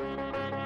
Thank you.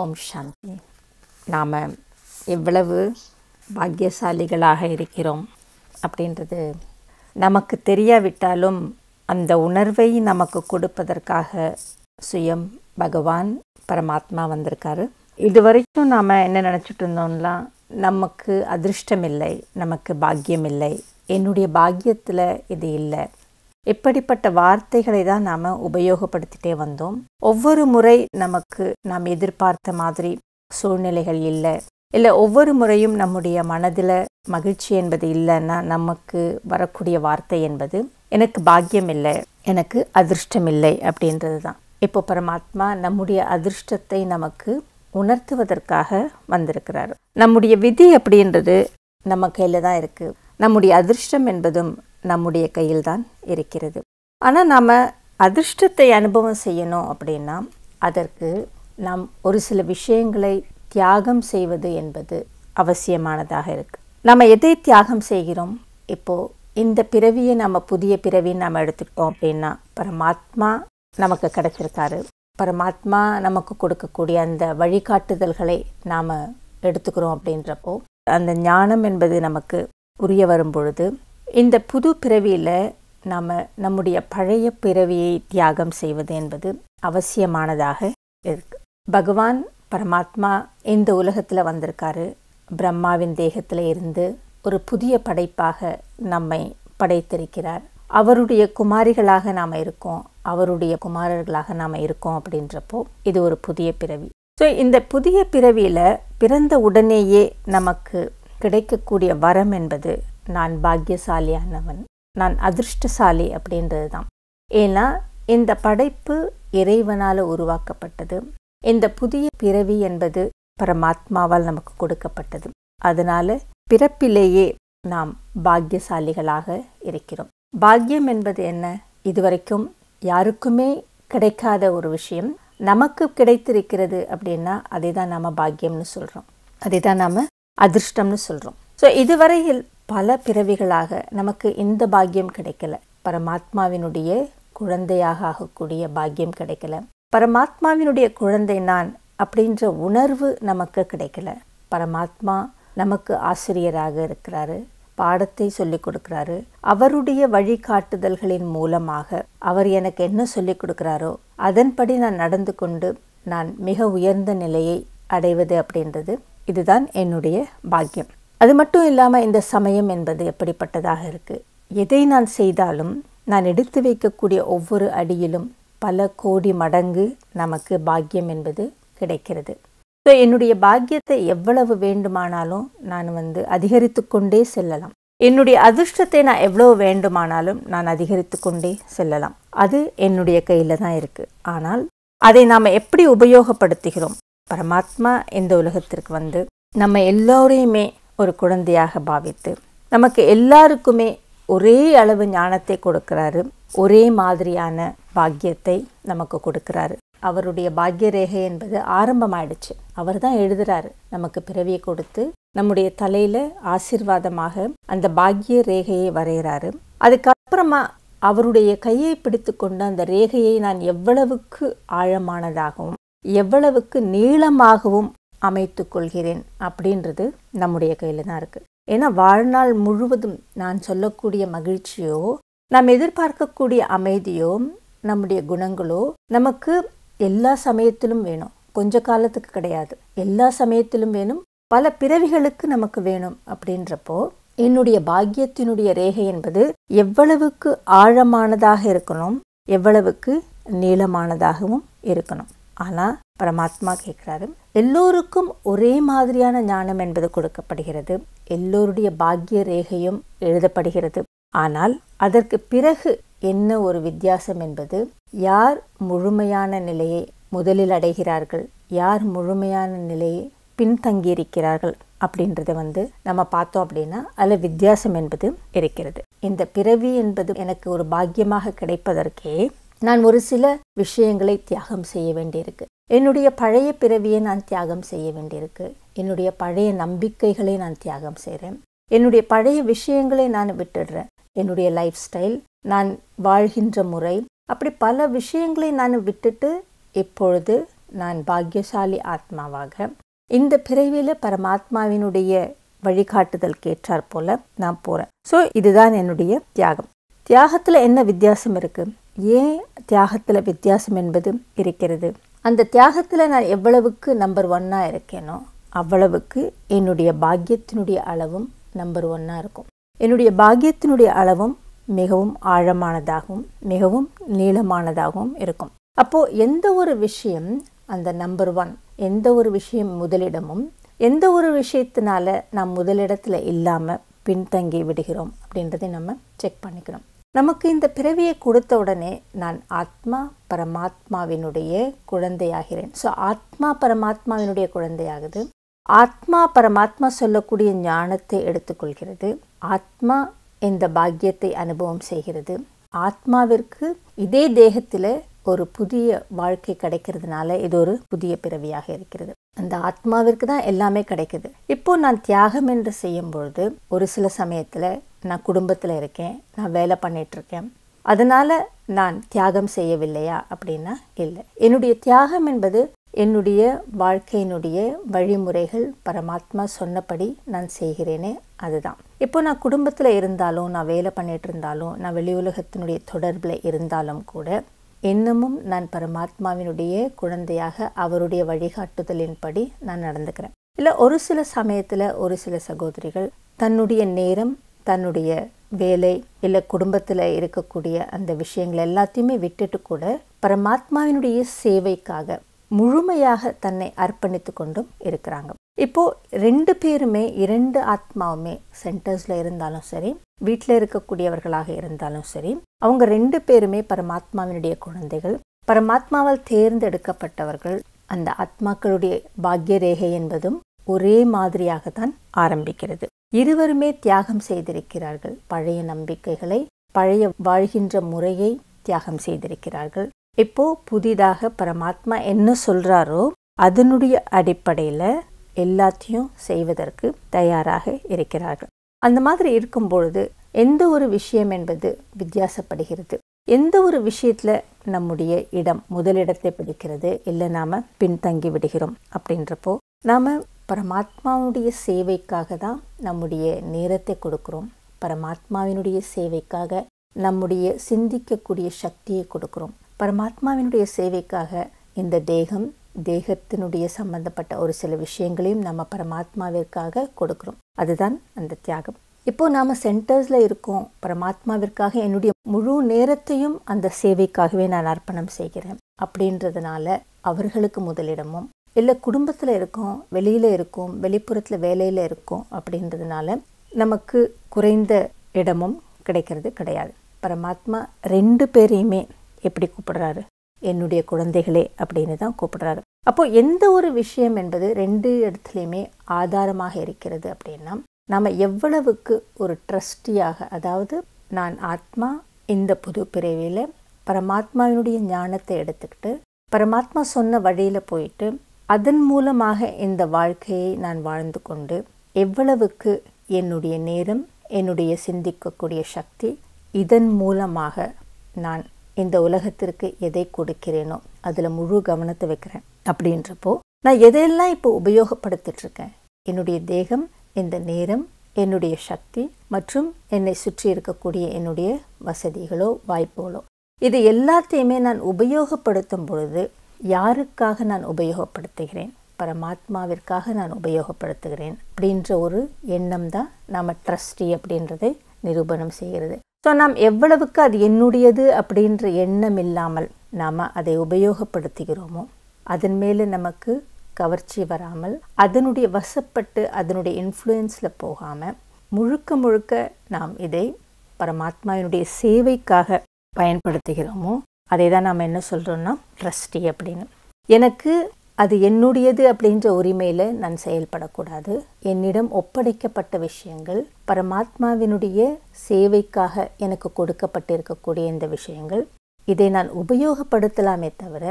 ஓம் சாந்தி நாம் எவ்வளவு பாக்கியசாலிகளாக இருக்கிறோம் அப்படின்றது நமக்கு தெரியாவிட்டாலும் அந்த உணர்வை நமக்கு கொடுப்பதற்காக சுயம் பகவான் பரமாத்மா வந்திருக்காரு இது வரைக்கும் நாம் என்ன நினச்சிட்டு இருந்தோம்னா நமக்கு அதிர்ஷ்டம் இல்லை நமக்கு பாக்கியம் இல்லை என்னுடைய பாக்கியத்தில் இது இல்லை இப்படிப்பட்ட வார்த்தைகளை தான் நாம் உபயோகப்படுத்திட்டே வந்தோம் ஒவ்வொரு முறை நமக்கு நாம் எதிர்பார்த்த மாதிரி சூழ்நிலைகள் இல்லை இல்லை ஒவ்வொரு முறையும் நம்முடைய மனதில் மகிழ்ச்சி என்பது இல்லைன்னா நமக்கு வரக்கூடிய வார்த்தை என்பது எனக்கு பாக்கியம் இல்லை எனக்கு அதிர்ஷ்டம் இல்லை அப்படின்றது தான் இப்போ பரமாத்மா நம்முடைய அதிர்ஷ்டத்தை நமக்கு உணர்த்துவதற்காக வந்திருக்கிறார் நம்முடைய விதி அப்படின்றது நம்ம கையில் தான் இருக்குது நம்முடைய அதிர்ஷ்டம் என்பதும் நம்முடைய கையில் தான் இருக்கிறது ஆனால் நாம் அதிர்ஷ்டத்தை அனுபவம் செய்யணும் அப்படின்னா அதற்கு நாம் ஒரு சில விஷயங்களை தியாகம் செய்வது என்பது அவசியமானதாக இருக்குது நம்ம எதை தியாகம் செய்கிறோம் இப்போது இந்த பிறவியை நம்ம புதிய பிறவின்னு நம்ம எடுத்துக்கிட்டோம் அப்படின்னா பரமாத்மா நமக்கு கிடச்சிருக்காரு பரமாத்மா நமக்கு கொடுக்கக்கூடிய அந்த வழிகாட்டுதல்களை நாம் எடுத்துக்கிறோம் அப்படின்றப்போ அந்த ஞானம் என்பது நமக்கு உரிய வரும் பொழுது இந்த புது பிறவியில் நாம் நம்முடைய பழைய பிறவியை தியாகம் செய்வது என்பது அவசியமானதாக இருக்கு பகவான் பரமாத்மா இந்த உலகத்தில் வந்திருக்காரு பிரம்மாவின் தேகத்தில் இருந்து ஒரு புதிய படைப்பாக நம்மை படைத்திருக்கிறார் அவருடைய குமாரிகளாக நாம் இருக்கோம் அவருடைய குமாரர்களாக நாம் இருக்கோம் அப்படின்றப்போ இது ஒரு புதிய பிறவி ஸோ இந்த புதிய பிறவியில் பிறந்த உடனேயே நமக்கு கிடைக்கக்கூடிய வரம் என்பது நான் பாக்கியசாலியானவன் நான் அதிர்ஷ்டசாலி அப்படின்றது தான் ஏன்னா இந்த படைப்பு இறைவனால் உருவாக்கப்பட்டது இந்த புதிய பிறவி என்பது பரமாத்மாவால் நமக்கு கொடுக்கப்பட்டது அதனால பிறப்பிலேயே நாம் பாக்கியசாலிகளாக இருக்கிறோம் பாக்கியம் என்பது என்ன இதுவரைக்கும் யாருக்குமே கிடைக்காத ஒரு விஷயம் நமக்கு கிடைத்திருக்கிறது அப்படின்னா அதை தான் நாம் பாக்கியம்னு சொல்கிறோம் அதை தான் நாம் அதிர்ஷ்டம்னு சொல்கிறோம் ஸோ இதுவரையில் பல பிறவிகளாக நமக்கு இந்த பாக்கியம் கிடைக்கல பரமாத்மாவினுடைய குழந்தையாக ஆகக்கூடிய பாக்கியம் கிடைக்கல பரமாத்மாவினுடைய குழந்தை நான் அப்படின்ற உணர்வு நமக்கு கிடைக்கல பரமாத்மா நமக்கு ஆசிரியராக இருக்கிறாரு பாடத்தை சொல்லிக் கொடுக்குறாரு அவருடைய வழிகாட்டுதல்களின் மூலமாக அவர் எனக்கு என்ன சொல்லிக் கொடுக்குறாரோ அதன்படி நான் நடந்து கொண்டு நான் மிக உயர்ந்த நிலையை அடைவது அப்படின்றது இதுதான் என்னுடைய பாக்கியம் அது மட்டும் இல்லாமல் இந்த சமயம் என்பது எப்படிப்பட்டதாக இருக்குது எதை நான் செய்தாலும் நான் எடுத்து வைக்கக்கூடிய ஒவ்வொரு அடியிலும் பல கோடி மடங்கு நமக்கு பாக்கியம் என்பது கிடைக்கிறது ஸோ என்னுடைய பாக்கியத்தை எவ்வளவு வேண்டுமானாலும் நான் வந்து அதிகரித்து கொண்டே செல்லலாம் என்னுடைய அதிர்ஷ்டத்தை நான் எவ்வளோ வேண்டுமானாலும் நான் அதிகரித்து கொண்டே செல்லலாம் அது என்னுடைய கையில் தான் இருக்குது ஆனால் அதை நாம் எப்படி உபயோகப்படுத்துகிறோம் பரமாத்மா இந்த உலகத்திற்கு வந்து நம்ம எல்லோரையுமே ஒரு குழந்தையாக பாவித்து நமக்கு எல்லாருக்குமே ஒரே அளவு ஞானத்தை கொடுக்கிறாரு ஒரே மாதிரியான பாக்கியத்தை நமக்கு கொடுக்கிறாரு அவருடைய பாக்கிய ரேகை என்பது ஆரம்பமாயிடுச்சு அவர் தான் எழுதுறாரு நமக்கு பிறவியை கொடுத்து நம்முடைய தலையில் ஆசீர்வாதமாக அந்த பாக்கிய ரேகையை வரைகிறாரு அதுக்கப்புறமா அவருடைய கையை பிடித்து கொண்டு அந்த ரேகையை நான் எவ்வளவுக்கு ஆழமானதாகவும் எவ்வளவுக்கு நீளமாகவும் அமைத்து கொள்கிறேன் அப்படின்றது நம்முடைய கையில் தான் இருக்குது ஏன்னா வாழ்நாள் முழுவதும் நான் சொல்லக்கூடிய மகிழ்ச்சியோ நாம் எதிர்பார்க்கக்கூடிய அமைதியோ நம்முடைய குணங்களோ நமக்கு எல்லா சமயத்திலும் வேணும் கொஞ்ச காலத்துக்கு கிடையாது எல்லா சமயத்திலும் வேணும் பல பிறவிகளுக்கு நமக்கு வேணும் அப்படின்றப்போ என்னுடைய பாக்கியத்தினுடைய ரேகை என்பது எவ்வளவுக்கு ஆழமானதாக இருக்கணும் எவ்வளவுக்கு நீளமானதாகவும் இருக்கணும் ஆனால் பரமாத்மா கேட்குறாரு எல்லோருக்கும் ஒரே மாதிரியான ஞானம் என்பது கொடுக்கப்படுகிறது எல்லோருடைய பாக்கிய ரேகையும் எழுதப்படுகிறது ஆனால் அதற்கு பிறகு என்ன ஒரு வித்தியாசம் என்பது யார் முழுமையான நிலையை முதலில் அடைகிறார்கள் யார் முழுமையான நிலையை பின்தங்கியிருக்கிறார்கள் அப்படின்றத வந்து நம்ம பார்த்தோம் அப்படின்னா அதில் வித்தியாசம் என்பது இருக்கிறது இந்த பிறவி என்பது எனக்கு ஒரு பாக்கியமாக கிடைப்பதற்கே நான் ஒரு சில விஷயங்களை தியாகம் செய்ய வேண்டியிருக்கு என்னுடைய பழைய பிறவியை நான் தியாகம் செய்ய வேண்டியிருக்கு என்னுடைய பழைய நம்பிக்கைகளை நான் தியாகம் செய்கிறேன் என்னுடைய பழைய விஷயங்களை நான் விட்டுடுறேன் என்னுடைய லைஃப் ஸ்டைல் நான் வாழ்கின்ற முறை அப்படி பல விஷயங்களை நான் விட்டுட்டு இப்பொழுது நான் பாக்யசாலி ஆத்மாவாக இந்த பிறவியில் பரமாத்மாவினுடைய வழிகாட்டுதல் கேட்டார் போல நான் போகிறேன் ஸோ இதுதான் என்னுடைய தியாகம் தியாகத்தில் என்ன வித்தியாசம் இருக்குது ஏன் தியாகத்தில் வித்தியாசம் என்பது இருக்கிறது அந்த தியாகத்தில் நான் எவ்வளவுக்கு நம்பர் ஒன்னாக இருக்கேனோ அவ்வளவுக்கு என்னுடைய பாக்கியத்தினுடைய அளவும் நம்பர் ஒன்னாக இருக்கும் என்னுடைய பாக்கியத்தினுடைய அளவும் மிகவும் ஆழமானதாகவும் மிகவும் நீளமானதாகவும் இருக்கும் அப்போது எந்த ஒரு விஷயம் அந்த நம்பர் ஒன் எந்த ஒரு விஷயம் முதலிடமும் எந்த ஒரு விஷயத்தினால நாம் முதலிடத்தில் இல்லாமல் பின்தங்கி விடுகிறோம் அப்படின்றதை நம்ம செக் பண்ணிக்கணும் நமக்கு இந்த பிறவியை கொடுத்த உடனே நான் ஆத்மா பரமாத்மாவினுடைய குழந்தையாகிறேன் ஸோ ஆத்மா பரமாத்மாவினுடைய குழந்தையாகுது ஆத்மா பரமாத்மா சொல்லக்கூடிய ஞானத்தை எடுத்துக்கொள்கிறது ஆத்மா இந்த பாக்கியத்தை அனுபவம் செய்கிறது ஆத்மாவிற்கு இதே தேகத்தில் ஒரு புதிய வாழ்க்கை கிடைக்கிறதுனால இது ஒரு புதிய பிறவியாக இருக்கிறது அந்த ஆத்மாவிற்கு தான் எல்லாமே கிடைக்குது இப்போ நான் தியாகம் என்று செய்யும் பொழுது ஒரு சில சமயத்தில் நான் குடும்பத்தில் இருக்கேன் நான் வேலை பண்ணிகிட்ருக்கேன் அதனால் நான் தியாகம் செய்யவில்லையா அப்படின்னா இல்லை என்னுடைய தியாகம் என்பது என்னுடைய வாழ்க்கையினுடைய வழிமுறைகள் பரமாத்மா சொன்னபடி நான் செய்கிறேனே அதுதான் இப்போ நான் குடும்பத்தில் இருந்தாலும் நான் வேலை பண்ணிகிட்டு இருந்தாலும் நான் வெளி உலகத்தினுடைய தொடர்பில் இருந்தாலும் கூட இன்னமும் நான் பரமாத்மாவினுடைய குழந்தையாக அவருடைய வழிகாட்டுதலின்படி நான் நடந்துக்கிறேன் இல்லை ஒரு சில சமயத்தில் ஒரு சில சகோதரிகள் தன்னுடைய நேரம் தன்னுடைய வேலை இல்லை குடும்பத்தில் இருக்கக்கூடிய அந்த விஷயங்கள் எல்லாத்தையுமே விட்டுட்டு கூட பரமாத்மாவினுடைய சேவைக்காக முழுமையாக தன்னை அர்ப்பணித்து கொண்டும் இருக்கிறாங்க இப்போது ரெண்டு பேருமே இரண்டு ஆத்மாவுமே சென்டர்ஸில் இருந்தாலும் சரி வீட்டில் இருக்கக்கூடியவர்களாக இருந்தாலும் சரி அவங்க ரெண்டு பேருமே பரமாத்மாவினுடைய குழந்தைகள் பரமாத்மாவால் தேர்ந்தெடுக்கப்பட்டவர்கள் அந்த ஆத்மாக்களுடைய பாக்கிய ரேகை என்பதும் ஒரே மாதிரியாக தான் ஆரம்பிக்கிறது இருவருமே தியாகம் செய்திருக்கிறார்கள் பழைய நம்பிக்கைகளை பழைய வாழ்கின்ற முறையை தியாகம் செய்திருக்கிறார்கள் இப்போ புதிதாக பரமாத்மா என்ன சொல்றாரோ அதனுடைய அடிப்படையில் எல்லாத்தையும் செய்வதற்கு தயாராக இருக்கிறார்கள் அந்த மாதிரி இருக்கும் பொழுது எந்த ஒரு விஷயம் என்பது வித்தியாசப்படுகிறது எந்த ஒரு விஷயத்தில் நம்முடைய இடம் முதலிடத்தை பிடிக்கிறது இல்லை நாம் பின்தங்கி விடுகிறோம் அப்படின்றப்போ நாம் பரமாத்மாவுடைய சேவைக்காக தான் நம்முடைய நேரத்தை கொடுக்குறோம் பரமாத்மாவினுடைய சேவைக்காக நம்முடைய சிந்திக்கக்கூடிய சக்தியை கொடுக்குறோம் பரமாத்மாவினுடைய சேவைக்காக இந்த தேகம் தேகத்தினுடைய சம்பந்தப்பட்ட ஒரு சில விஷயங்களையும் நம்ம பரமாத்மாவிற்காக கொடுக்குறோம் அதுதான் அந்த தியாகம் இப்போ நாம் சென்டர்ஸில் இருக்கோம் பரமாத்மாவிற்காக என்னுடைய முழு நேரத்தையும் அந்த சேவைக்காகவே நான் அர்ப்பணம் செய்கிறேன் அப்படின்றதுனால அவர்களுக்கு முதலிடமும் இல்லை குடும்பத்தில் இருக்கோம் வெளியில் இருக்கோம் வெளிப்புறத்தில் வேலையில் இருக்கோம் அப்படின்றதுனால நமக்கு குறைந்த இடமும் கிடைக்கிறது கிடையாது பரமாத்மா ரெண்டு பேரையுமே எப்படி கூப்பிடுறாரு என்னுடைய குழந்தைகளே அப்படின்னு தான் கூப்பிடுறாரு அப்போது எந்த ஒரு விஷயம் என்பது ரெண்டு இடத்துலையுமே ஆதாரமாக இருக்கிறது அப்படின்னா நாம் எவ்வளவுக்கு ஒரு ட்ரஸ்டியாக அதாவது நான் ஆத்மா இந்த புது பிறவியில் பரமாத்மாவினுடைய ஞானத்தை எடுத்துக்கிட்டு பரமாத்மா சொன்ன வழியில் போயிட்டு அதன் மூலமாக இந்த வாழ்க்கையை நான் வாழ்ந்து கொண்டு எவ்வளவுக்கு என்னுடைய நேரம் என்னுடைய சிந்திக்கக்கூடிய சக்தி இதன் மூலமாக நான் இந்த உலகத்திற்கு எதை கொடுக்கிறேனோ அதில் முழு கவனத்தை வைக்கிறேன் அப்படின்றப்போ நான் எதையெல்லாம் இப்போ உபயோகப்படுத்திட்டு இருக்கேன் என்னுடைய தேகம் இந்த நேரம் என்னுடைய சக்தி மற்றும் என்னை சுற்றி இருக்கக்கூடிய என்னுடைய வசதிகளோ வாய்ப்புகளோ இது எல்லாத்தையுமே நான் உபயோகப்படுத்தும் பொழுது யாருக்காக நான் உபயோகப்படுத்துகிறேன் பரமாத்மாவிற்காக நான் உபயோகப்படுத்துகிறேன் அப்படின்ற ஒரு எண்ணம் தான் நாம் ட்ரஸ்டி அப்படின்றதை நிரூபணம் செய்கிறது ஸோ நாம் எவ்வளவுக்கு அது என்னுடையது அப்படின்ற எண்ணம் இல்லாமல் நாம் அதை உபயோகப்படுத்துகிறோமோ அதன் மேலே நமக்கு கவர்ச்சி வராமல் அதனுடைய வசப்பட்டு அதனுடைய இன்ஃப்ளூயன்ஸில் போகாமல் முழுக்க முழுக்க நாம் இதை பரமாத்மாவினுடைய சேவைக்காக பயன்படுத்துகிறோமோ அதை தான் நம்ம என்ன சொல்கிறோன்னா ட்ரஸ்டி அப்படின்னு எனக்கு அது என்னுடையது அப்படின்ற உரிமையில் நான் செயல்படக்கூடாது என்னிடம் ஒப்படைக்கப்பட்ட விஷயங்கள் பரமாத்மாவினுடைய சேவைக்காக எனக்கு கொடுக்கப்பட்டிருக்கக்கூடிய இந்த விஷயங்கள் இதை நான் உபயோகப்படுத்தலாமே தவிர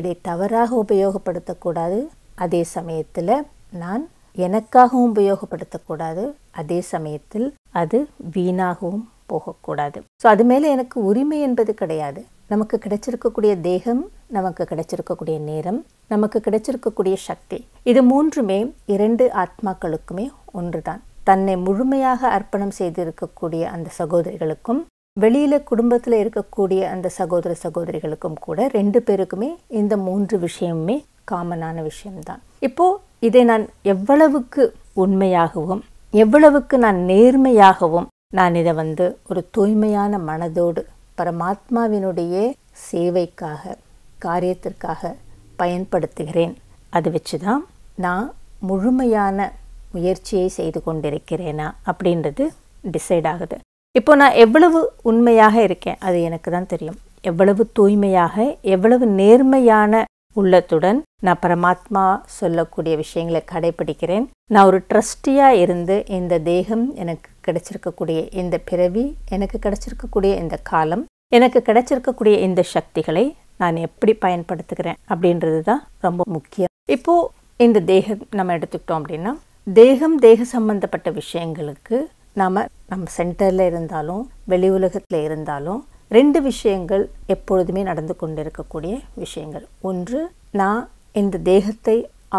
இதை தவறாக உபயோகப்படுத்தக்கூடாது அதே சமயத்தில் நான் எனக்காகவும் உபயோகப்படுத்தக்கூடாது அதே சமயத்தில் அது வீணாகவும் போகக்கூடாது ஸோ அது மேலே எனக்கு உரிமை என்பது கிடையாது நமக்கு கிடைச்சிருக்கக்கூடிய தேகம் நமக்கு கிடைச்சிருக்கக்கூடிய நேரம் நமக்கு கிடைச்சிருக்கக்கூடிய சக்தி இது மூன்றுமே இரண்டு ஆத்மாக்களுக்குமே ஒன்றுதான் தன்னை முழுமையாக அர்ப்பணம் செய்திருக்கக்கூடிய அந்த சகோதரிகளுக்கும் வெளியில் குடும்பத்தில் இருக்கக்கூடிய அந்த சகோதர சகோதரிகளுக்கும் கூட ரெண்டு பேருக்குமே இந்த மூன்று விஷயமுமே காமனான விஷயம்தான் இப்போது இதை நான் எவ்வளவுக்கு உண்மையாகவும் எவ்வளவுக்கு நான் நேர்மையாகவும் நான் இதை வந்து ஒரு தூய்மையான மனதோடு பரமாத்மாவினுடைய சேவைக்காக காரியத்திற்காக பயன்படுத்துகிறேன் அது வச்சு தான் நான் முழுமையான முயற்சியை செய்து கொண்டிருக்கிறேனா அப்படின்றது டிசைட் ஆகுது இப்போ நான் எவ்வளவு உண்மையாக இருக்கேன் அது எனக்கு தான் தெரியும் எவ்வளவு தூய்மையாக எவ்வளவு நேர்மையான உள்ளத்துடன் நான் பரமாத்மா சொல்லக்கூடிய விஷயங்களை கடைபிடிக்கிறேன் நான் ஒரு ட்ரஸ்டியாக இருந்து இந்த தேகம் எனக்கு கிடைச்சிருக்கக்கூடிய இந்த பிறவி எனக்கு கிடைச்சிருக்கக்கூடிய இந்த காலம் எனக்கு கிடைச்சிருக்கக்கூடிய இந்த சக்திகளை நான் எப்படி பயன்படுத்துகிறேன் அப்படின்றது தான் ரொம்ப முக்கியம் இப்போது இந்த தேகம் நம்ம எடுத்துக்கிட்டோம் அப்படின்னா தேகம் தேக சம்பந்தப்பட்ட விஷயங்களுக்கு நாம் நம்ம சென்டரில் இருந்தாலும் வெளி உலகத்தில் இருந்தாலும் ரெண்டு விஷயங்கள் எப்பொழுதுமே நடந்து கொண்டிருக்கக்கூடிய விஷயங்கள் ஒன்று நான் இந்த தேகத்தை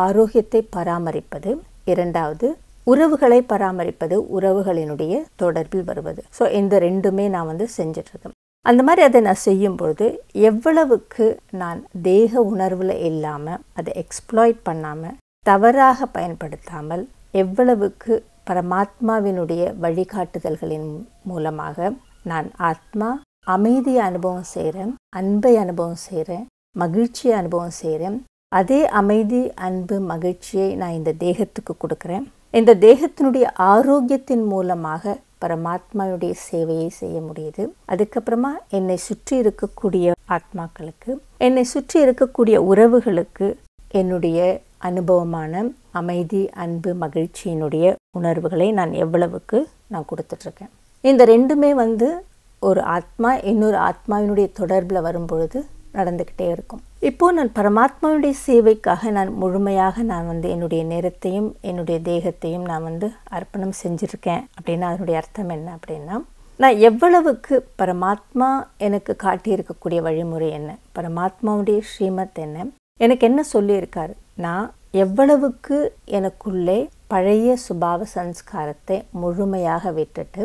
ஆரோக்கியத்தை பராமரிப்பது இரண்டாவது உறவுகளை பராமரிப்பது உறவுகளினுடைய தொடர்பில் வருவது ஸோ இந்த ரெண்டுமே நான் வந்து செஞ்சிட்ருக்கேன் அந்த மாதிரி அதை நான் செய்யும் பொழுது எவ்வளவுக்கு நான் தேக உணர்வில் இல்லாமல் அதை எக்ஸ்ப்ளாய்ட் பண்ணாமல் தவறாக பயன்படுத்தாமல் எவ்வளவுக்கு பரமாத்மாவினுடைய வழிகாட்டுதல்களின் மூலமாக நான் ஆத்மா அமைதியை அனுபவம் செய்கிறேன் அன்பை அனுபவம் செய்கிறேன் மகிழ்ச்சியை அனுபவம் செய்கிறேன் அதே அமைதி அன்பு மகிழ்ச்சியை நான் இந்த தேகத்துக்கு கொடுக்குறேன் இந்த தேகத்தினுடைய ஆரோக்கியத்தின் மூலமாக பரமாத்மாவுடைய சேவையை செய்ய முடியுது அதுக்கப்புறமா என்னை சுற்றி இருக்கக்கூடிய ஆத்மாக்களுக்கு என்னை சுற்றி இருக்கக்கூடிய உறவுகளுக்கு என்னுடைய அனுபவமான அமைதி அன்பு மகிழ்ச்சியினுடைய உணர்வுகளை நான் எவ்வளவுக்கு நான் கொடுத்துட்ருக்கேன் இந்த ரெண்டுமே வந்து ஒரு ஆத்மா இன்னொரு ஆத்மாவினுடைய தொடர்பில் வரும்பொழுது நடந்துக்கிட்டே இருக்கும் இப்போது நான் பரமாத்மாவுடைய சேவைக்காக நான் முழுமையாக நான் வந்து என்னுடைய நேரத்தையும் என்னுடைய தேகத்தையும் நான் வந்து அர்ப்பணம் செஞ்சுருக்கேன் அப்படின்னா அதனுடைய அர்த்தம் என்ன அப்படின்னா நான் எவ்வளவுக்கு பரமாத்மா எனக்கு காட்டியிருக்கக்கூடிய வழிமுறை என்ன பரமாத்மாவுடைய ஸ்ரீமத் என்ன எனக்கு என்ன சொல்லியிருக்காரு நான் எவ்வளவுக்கு எனக்குள்ளே பழைய சுபாவ சம்ஸ்காரத்தை முழுமையாக விட்டுட்டு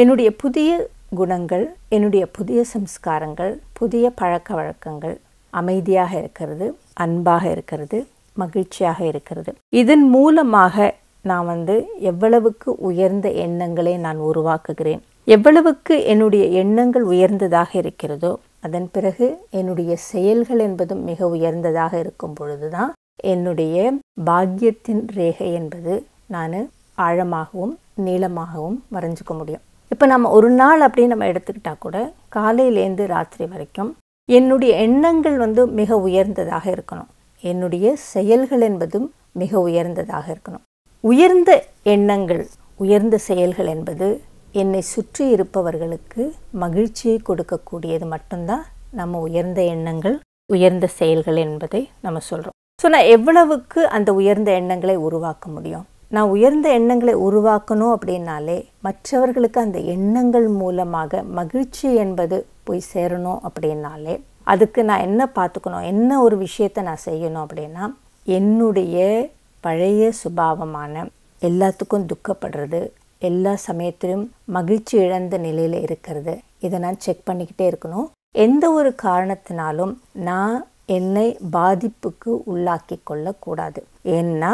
என்னுடைய புதிய குணங்கள் என்னுடைய புதிய சம்ஸ்காரங்கள் புதிய பழக்க வழக்கங்கள் அமைதியாக இருக்கிறது அன்பாக இருக்கிறது மகிழ்ச்சியாக இருக்கிறது இதன் மூலமாக நான் வந்து எவ்வளவுக்கு உயர்ந்த எண்ணங்களை நான் உருவாக்குகிறேன் எவ்வளவுக்கு என்னுடைய எண்ணங்கள் உயர்ந்ததாக இருக்கிறதோ அதன் பிறகு என்னுடைய செயல்கள் என்பதும் மிக உயர்ந்ததாக இருக்கும் பொழுது தான் என்னுடைய பாக்கியத்தின் ரேகை என்பது நான் ஆழமாகவும் நீளமாகவும் வரைஞ்சிக்க முடியும் இப்போ நம்ம ஒரு நாள் அப்படின்னு நம்ம எடுத்துக்கிட்டால் கூட காலையிலேருந்து ராத்திரி வரைக்கும் என்னுடைய எண்ணங்கள் வந்து மிக உயர்ந்ததாக இருக்கணும் என்னுடைய செயல்கள் என்பதும் மிக உயர்ந்ததாக இருக்கணும் உயர்ந்த எண்ணங்கள் உயர்ந்த செயல்கள் என்பது என்னை சுற்றி இருப்பவர்களுக்கு மகிழ்ச்சியை கொடுக்கக்கூடியது மட்டும்தான் நம்ம உயர்ந்த எண்ணங்கள் உயர்ந்த செயல்கள் என்பதை நம்ம சொல்கிறோம் ஸோ நான் எவ்வளவுக்கு அந்த உயர்ந்த எண்ணங்களை உருவாக்க முடியும் நான் உயர்ந்த எண்ணங்களை உருவாக்கணும் அப்படின்னாலே மற்றவர்களுக்கு அந்த எண்ணங்கள் மூலமாக மகிழ்ச்சி என்பது போய் சேரணும் அப்படின்னாலே அதுக்கு நான் என்ன பார்த்துக்கணும் என்ன ஒரு விஷயத்தை நான் செய்யணும் அப்படின்னா என்னுடைய பழைய சுபாவமான எல்லாத்துக்கும் துக்கப்படுறது எல்லா சமயத்திலும் மகிழ்ச்சி இழந்த நிலையில் இருக்கிறது இதை நான் செக் பண்ணிக்கிட்டே இருக்கணும் எந்த ஒரு காரணத்தினாலும் நான் என்னை பாதிப்புக்கு உள்ளாக்கி கொள்ளக்கூடாது ஏன்னா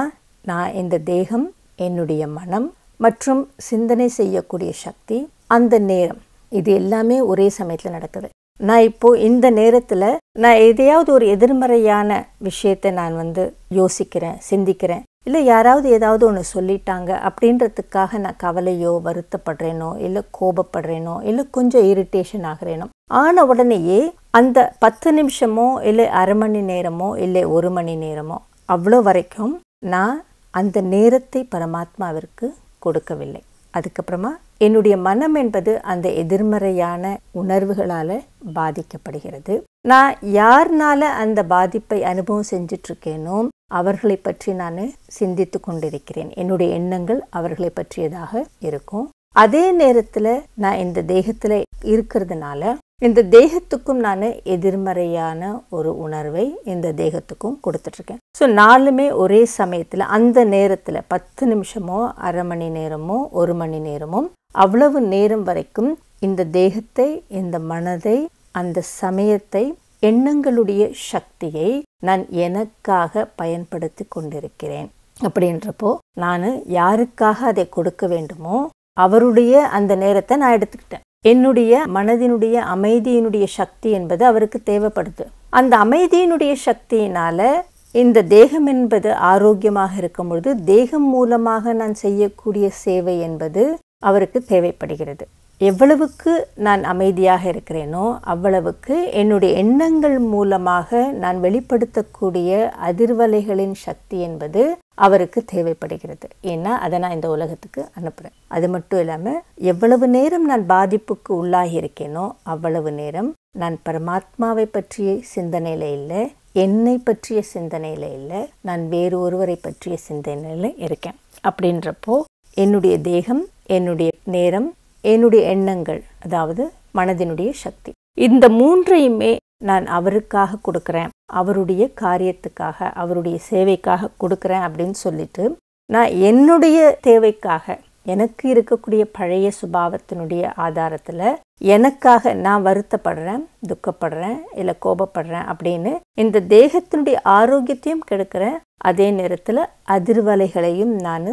நான் இந்த தேகம் என்னுடைய மனம் மற்றும் சிந்தனை செய்யக்கூடிய சக்தி அந்த நேரம் இது எல்லாமே ஒரே சமயத்தில் நடக்குது நான் இப்போது இந்த நேரத்தில் நான் எதையாவது ஒரு எதிர்மறையான விஷயத்தை நான் வந்து யோசிக்கிறேன் சிந்திக்கிறேன் இல்லை யாராவது ஏதாவது ஒன்று சொல்லிட்டாங்க அப்படின்றதுக்காக நான் கவலையோ வருத்தப்படுறேனோ இல்லை கோபப்படுறேனோ இல்லை கொஞ்சம் இரிட்டேஷன் ஆகிறேனோ ஆன உடனேயே அந்த பத்து நிமிஷமோ இல்லை அரை மணி நேரமோ இல்லை ஒரு மணி நேரமோ அவ்வளோ வரைக்கும் நான் அந்த நேரத்தை பரமாத்மாவிற்கு கொடுக்கவில்லை அதுக்கப்புறமா என்னுடைய மனம் என்பது அந்த எதிர்மறையான உணர்வுகளால் பாதிக்கப்படுகிறது நான் யார்னால அந்த பாதிப்பை அனுபவம் இருக்கேனோ அவர்களை பற்றி நான் சிந்தித்து கொண்டிருக்கிறேன் என்னுடைய எண்ணங்கள் அவர்களை பற்றியதாக இருக்கும் அதே நேரத்தில் நான் இந்த தேகத்தில் இருக்கிறதுனால இந்த தேகத்துக்கும் நான் எதிர்மறையான ஒரு உணர்வை இந்த தேகத்துக்கும் கொடுத்துட்ருக்கேன் ஸோ நாலுமே ஒரே சமயத்தில் அந்த நேரத்தில் பத்து நிமிஷமோ அரை மணி நேரமோ ஒரு மணி நேரமும் அவ்வளவு நேரம் வரைக்கும் இந்த தேகத்தை இந்த மனதை அந்த சமயத்தை எண்ணங்களுடைய சக்தியை நான் எனக்காக பயன்படுத்தி கொண்டிருக்கிறேன் அப்படின்றப்போ நான் யாருக்காக அதை கொடுக்க வேண்டுமோ அவருடைய அந்த நேரத்தை நான் எடுத்துக்கிட்டேன் என்னுடைய மனதினுடைய அமைதியினுடைய சக்தி என்பது அவருக்கு தேவைப்படுது அந்த அமைதியினுடைய சக்தியினால் இந்த தேகம் என்பது ஆரோக்கியமாக இருக்கும் பொழுது தேகம் மூலமாக நான் செய்யக்கூடிய சேவை என்பது அவருக்கு தேவைப்படுகிறது எவ்வளவுக்கு நான் அமைதியாக இருக்கிறேனோ அவ்வளவுக்கு என்னுடைய எண்ணங்கள் மூலமாக நான் வெளிப்படுத்தக்கூடிய அதிர்வலைகளின் சக்தி என்பது அவருக்கு தேவைப்படுகிறது ஏன்னா அதை நான் இந்த உலகத்துக்கு அனுப்புகிறேன் அது மட்டும் இல்லாமல் எவ்வளவு நேரம் நான் பாதிப்புக்கு உள்ளாகி இருக்கேனோ அவ்வளவு நேரம் நான் பரமாத்மாவை பற்றிய சிந்தனையில் இல்லை என்னை பற்றிய சிந்தனையில் இல்லை நான் வேறு ஒருவரை பற்றிய சிந்தனையில் இருக்கேன் அப்படின்றப்போ என்னுடைய தேகம் என்னுடைய நேரம் என்னுடைய எண்ணங்கள் அதாவது மனதினுடைய சக்தி இந்த மூன்றையுமே நான் அவருக்காக கொடுக்குறேன் அவருடைய காரியத்துக்காக அவருடைய சேவைக்காக கொடுக்குறேன் அப்படின்னு சொல்லிட்டு நான் என்னுடைய தேவைக்காக எனக்கு இருக்கக்கூடிய பழைய சுபாவத்தினுடைய ஆதாரத்தில் எனக்காக நான் வருத்தப்படுறேன் துக்கப்படுறேன் இல்லை கோபப்படுறேன் அப்படின்னு இந்த தேகத்தினுடைய ஆரோக்கியத்தையும் கெடுக்கிறேன் அதே நேரத்தில் அதிர்வலைகளையும் நான்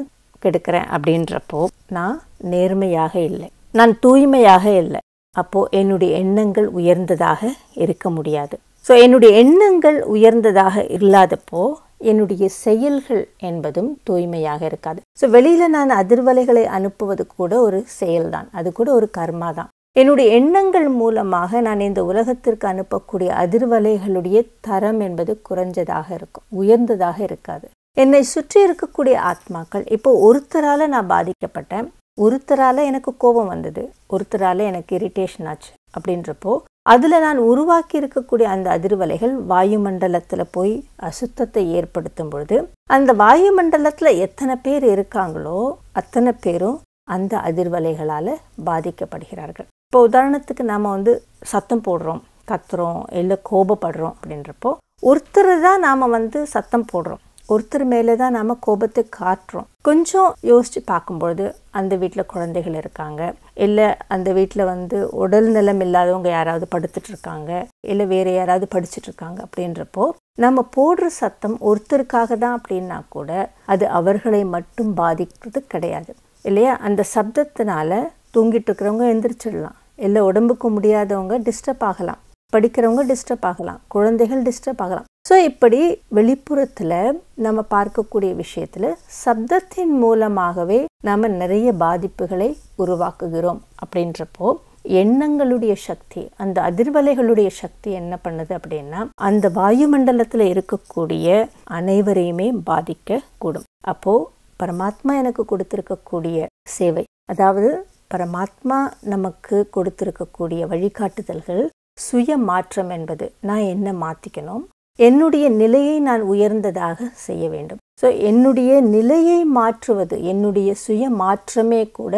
கெடுக்கிறேன் அப்படின்றப்போ நான் நேர்மையாக இல்லை நான் தூய்மையாக இல்லை அப்போது என்னுடைய எண்ணங்கள் உயர்ந்ததாக இருக்க முடியாது ஸோ என்னுடைய எண்ணங்கள் உயர்ந்ததாக இல்லாதப்போ என்னுடைய செயல்கள் என்பதும் தூய்மையாக இருக்காது ஸோ வெளியில் நான் அதிர்வலைகளை அனுப்புவது கூட ஒரு செயல்தான் அது கூட ஒரு கர்மா தான் என்னுடைய எண்ணங்கள் மூலமாக நான் இந்த உலகத்திற்கு அனுப்பக்கூடிய அதிர்வலைகளுடைய தரம் என்பது குறைஞ்சதாக இருக்கும் உயர்ந்ததாக இருக்காது என்னை சுற்றி இருக்கக்கூடிய ஆத்மாக்கள் இப்போ ஒருத்தரால் நான் பாதிக்கப்பட்டேன் ஒருத்தரால் எனக்கு கோபம் வந்தது ஒருத்தரால் எனக்கு இரிட்டேஷன் ஆச்சு அப்படின்றப்போ அதில் நான் உருவாக்கி இருக்கக்கூடிய அந்த அதிர்வலைகள் வாயுமண்டலத்தில் போய் அசுத்தத்தை ஏற்படுத்தும் பொழுது அந்த வாயுமண்டலத்தில் எத்தனை பேர் இருக்காங்களோ அத்தனை பேரும் அந்த அதிர்வலைகளால் பாதிக்கப்படுகிறார்கள் இப்போ உதாரணத்துக்கு நாம் வந்து சத்தம் போடுறோம் கத்துறோம் இல்லை கோபப்படுறோம் அப்படின்றப்போ ஒருத்தர் தான் நாம் வந்து சத்தம் போடுறோம் ஒருத்தர் மேலே தான் நம்ம கோபத்தை காட்டுறோம் கொஞ்சம் யோசித்து பார்க்கும்பொழுது அந்த வீட்டில் குழந்தைகள் இருக்காங்க இல்லை அந்த வீட்டில் வந்து உடல் நலம் இல்லாதவங்க யாராவது படுத்துட்டு இருக்காங்க இல்லை வேறு யாராவது படிச்சுட்டு இருக்காங்க அப்படின்றப்போ நம்ம போடுற சத்தம் ஒருத்தருக்காக தான் அப்படின்னா கூட அது அவர்களை மட்டும் பாதிக்கிறது கிடையாது இல்லையா அந்த சப்தத்தினால தூங்கிட்டு இருக்கிறவங்க எழுந்திரிச்சிடலாம் இல்லை உடம்புக்கு முடியாதவங்க டிஸ்டர்ப் ஆகலாம் படிக்கிறவங்க டிஸ்டர்ப் ஆகலாம் குழந்தைகள் டிஸ்டர்ப் ஆகலாம் ஸோ இப்படி வெளிப்புறத்தில் நம்ம பார்க்கக்கூடிய விஷயத்தில் சப்தத்தின் மூலமாகவே நாம் நிறைய பாதிப்புகளை உருவாக்குகிறோம் அப்படின்றப்போ எண்ணங்களுடைய சக்தி அந்த அதிர்வலைகளுடைய சக்தி என்ன பண்ணுது அப்படின்னா அந்த வாயுமண்டலத்தில் இருக்கக்கூடிய அனைவரையுமே பாதிக்க கூடும் அப்போது பரமாத்மா எனக்கு கொடுத்துருக்கக்கூடிய சேவை அதாவது பரமாத்மா நமக்கு கொடுத்துருக்கக்கூடிய வழிகாட்டுதல்கள் சுய மாற்றம் என்பது நான் என்ன மாற்றிக்கணும் என்னுடைய நிலையை நான் உயர்ந்ததாக செய்ய வேண்டும் ஸோ என்னுடைய நிலையை மாற்றுவது என்னுடைய சுய மாற்றமே கூட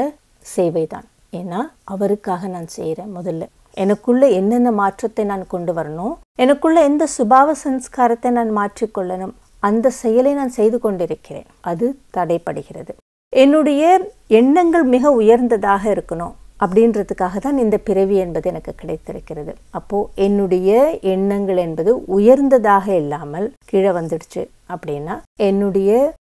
சேவை தான் ஏன்னா அவருக்காக நான் செய்கிறேன் முதல்ல எனக்குள்ள என்னென்ன மாற்றத்தை நான் கொண்டு வரணும் எனக்குள்ள எந்த சுபாவ சன்ஸ்காரத்தை நான் மாற்றிக்கொள்ளணும் அந்த செயலை நான் செய்து கொண்டிருக்கிறேன் அது தடைப்படுகிறது என்னுடைய எண்ணங்கள் மிக உயர்ந்ததாக இருக்கணும் அப்படின்றதுக்காக தான் இந்த பிறவி என்பது எனக்கு கிடைத்திருக்கிறது அப்போது என்னுடைய எண்ணங்கள் என்பது உயர்ந்ததாக இல்லாமல் கீழே வந்துடுச்சு அப்படின்னா என்னுடைய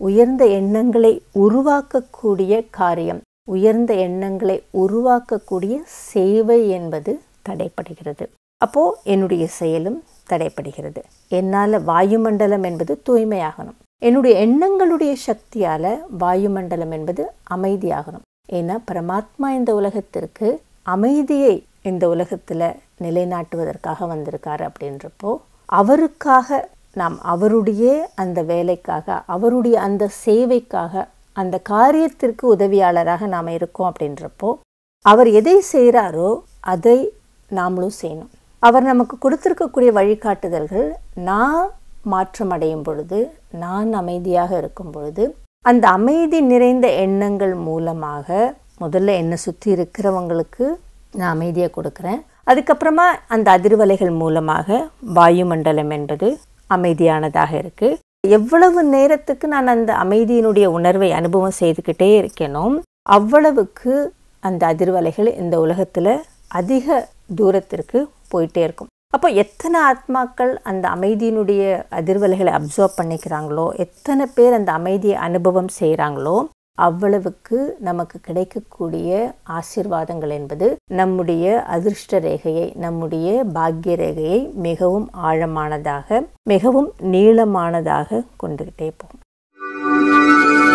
உயர்ந்த எண்ணங்களை உருவாக்கக்கூடிய காரியம் உயர்ந்த எண்ணங்களை உருவாக்கக்கூடிய சேவை என்பது தடைப்படுகிறது அப்போது என்னுடைய செயலும் தடைப்படுகிறது என்னால் வாயுமண்டலம் என்பது தூய்மையாகணும் என்னுடைய எண்ணங்களுடைய சக்தியால் வாயுமண்டலம் என்பது அமைதியாகணும் ஏன்னா பரமாத்மா இந்த உலகத்திற்கு அமைதியை இந்த உலகத்தில் நிலைநாட்டுவதற்காக வந்திருக்காரு அப்படின்றப்போ அவருக்காக நாம் அவருடைய அந்த வேலைக்காக அவருடைய அந்த சேவைக்காக அந்த காரியத்திற்கு உதவியாளராக நாம் இருக்கோம் அப்படின்றப்போ அவர் எதை செய்கிறாரோ அதை நாமளும் செய்யணும் அவர் நமக்கு கொடுத்துருக்கக்கூடிய வழிகாட்டுதல்கள் நான் மாற்றமடையும் பொழுது நான் அமைதியாக இருக்கும் பொழுது அந்த அமைதி நிறைந்த எண்ணங்கள் மூலமாக முதல்ல என்னை சுற்றி இருக்கிறவங்களுக்கு நான் அமைதியை கொடுக்குறேன் அதுக்கப்புறமா அந்த அதிர்வலைகள் மூலமாக வாயுமண்டலம் என்பது அமைதியானதாக இருக்குது எவ்வளவு நேரத்துக்கு நான் அந்த அமைதியினுடைய உணர்வை அனுபவம் செய்துக்கிட்டே இருக்கேனோ அவ்வளவுக்கு அந்த அதிர்வலைகள் இந்த உலகத்தில் அதிக தூரத்திற்கு போயிட்டே இருக்கும் அப்போ எத்தனை ஆத்மாக்கள் அந்த அமைதியினுடைய அதிர்வலைகளை அப்சர்வ் பண்ணிக்கிறாங்களோ எத்தனை பேர் அந்த அமைதியை அனுபவம் செய்கிறாங்களோ அவ்வளவுக்கு நமக்கு கிடைக்கக்கூடிய ஆசிர்வாதங்கள் என்பது நம்முடைய அதிர்ஷ்ட ரேகையை நம்முடைய பாக்கிய ரேகையை மிகவும் ஆழமானதாக மிகவும் நீளமானதாக கொண்டுகிட்டே போகும்